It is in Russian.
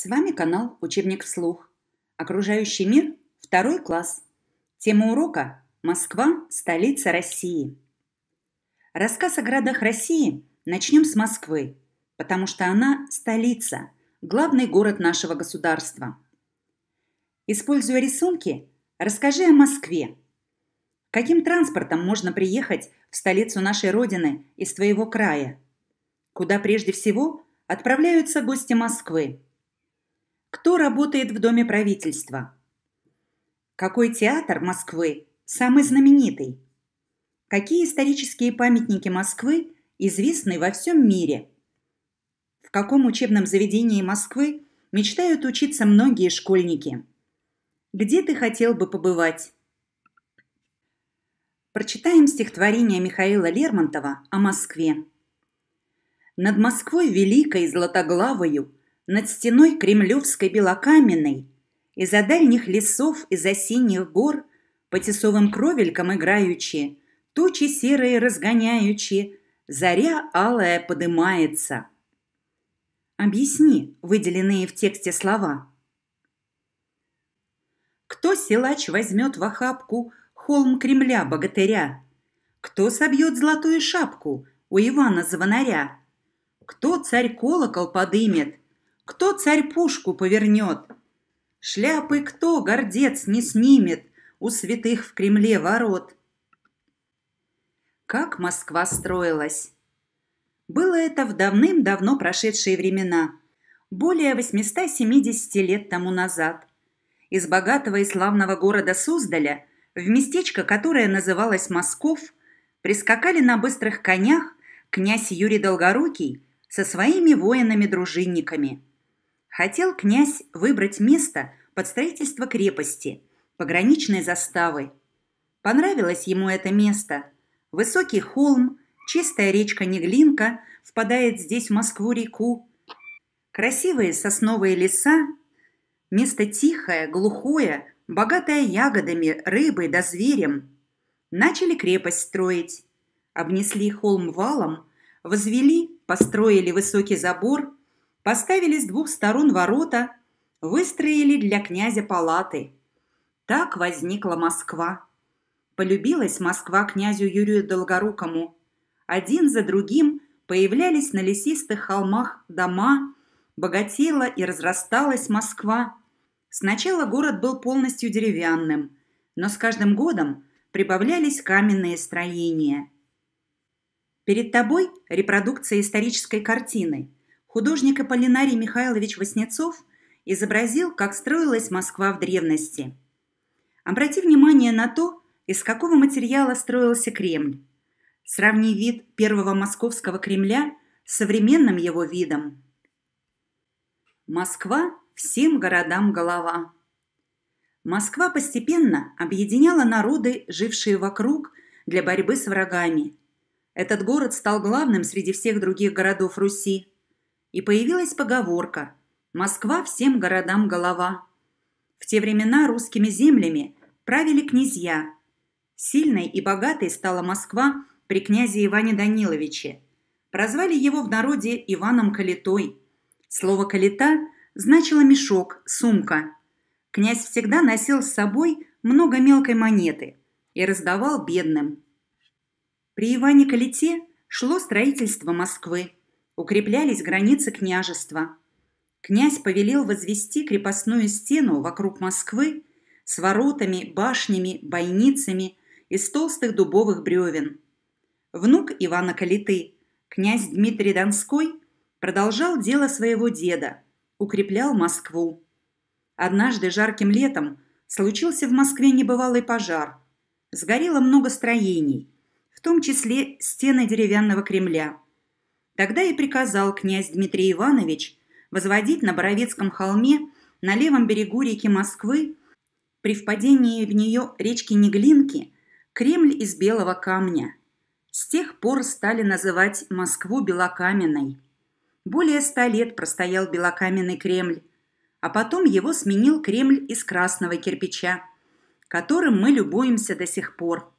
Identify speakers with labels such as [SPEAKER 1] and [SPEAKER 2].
[SPEAKER 1] С вами канал «Учебник вслух». Окружающий мир, второй класс. Тема урока «Москва – столица России». Рассказ о городах России начнем с Москвы, потому что она – столица, главный город нашего государства. Используя рисунки, расскажи о Москве. Каким транспортом можно приехать в столицу нашей Родины из твоего края? Куда прежде всего отправляются гости Москвы – кто работает в Доме правительства? Какой театр Москвы самый знаменитый? Какие исторические памятники Москвы известны во всем мире? В каком учебном заведении Москвы мечтают учиться многие школьники? Где ты хотел бы побывать? Прочитаем стихотворение Михаила Лермонтова о Москве. Над Москвой великой златоглавою над стеной кремлевской белокаменной из-за дальних лесов, из-за синих гор, по тесовым кровелькам играючи, тучи серые разгоняючи, заря алая подымается. Объясни выделенные в тексте слова. Кто силач возьмет в охапку холм Кремля богатыря? Кто собьет золотую шапку у Ивана Звонаря? Кто царь колокол подымет – кто царь пушку повернет? Шляпы кто, гордец, не снимет У святых в Кремле ворот? Как Москва строилась? Было это в давным-давно прошедшие времена, более 870 лет тому назад. Из богатого и славного города Суздаля, в местечко, которое называлось Москов, прискакали на быстрых конях князь Юрий Долгорукий со своими воинами-дружинниками – Хотел князь выбрать место под строительство крепости, пограничной заставы. Понравилось ему это место. Высокий холм, чистая речка Неглинка впадает здесь в Москву-реку. Красивые сосновые леса, место тихое, глухое, богатое ягодами, рыбой да зверем. Начали крепость строить. Обнесли холм валом, возвели, построили высокий забор – поставили с двух сторон ворота, выстроили для князя палаты. Так возникла Москва. Полюбилась Москва князю Юрию Долгорукому. Один за другим появлялись на лесистых холмах дома, богатела и разрасталась Москва. Сначала город был полностью деревянным, но с каждым годом прибавлялись каменные строения. Перед тобой репродукция исторической картины – Художник Аполлинарий Михайлович Васнецов изобразил, как строилась Москва в древности. Обрати внимание на то, из какого материала строился Кремль. Сравни вид первого московского Кремля с современным его видом. Москва всем городам голова. Москва постепенно объединяла народы, жившие вокруг, для борьбы с врагами. Этот город стал главным среди всех других городов Руси и появилась поговорка «Москва всем городам голова». В те времена русскими землями правили князья. Сильной и богатой стала Москва при князе Иване Даниловиче. Прозвали его в народе Иваном Калитой. Слово «калита» значило «мешок», «сумка». Князь всегда носил с собой много мелкой монеты и раздавал бедным. При Иване Калите шло строительство Москвы укреплялись границы княжества. Князь повелел возвести крепостную стену вокруг Москвы с воротами, башнями, бойницами из толстых дубовых бревен. Внук Ивана Калиты, князь Дмитрий Донской, продолжал дело своего деда, укреплял Москву. Однажды жарким летом случился в Москве небывалый пожар. Сгорело много строений, в том числе стены деревянного Кремля – Тогда и приказал князь Дмитрий Иванович возводить на Боровецком холме на левом берегу реки Москвы при впадении в нее речки Неглинки Кремль из белого камня. С тех пор стали называть Москву белокаменной. Более ста лет простоял белокаменный Кремль, а потом его сменил Кремль из красного кирпича, которым мы любуемся до сих пор.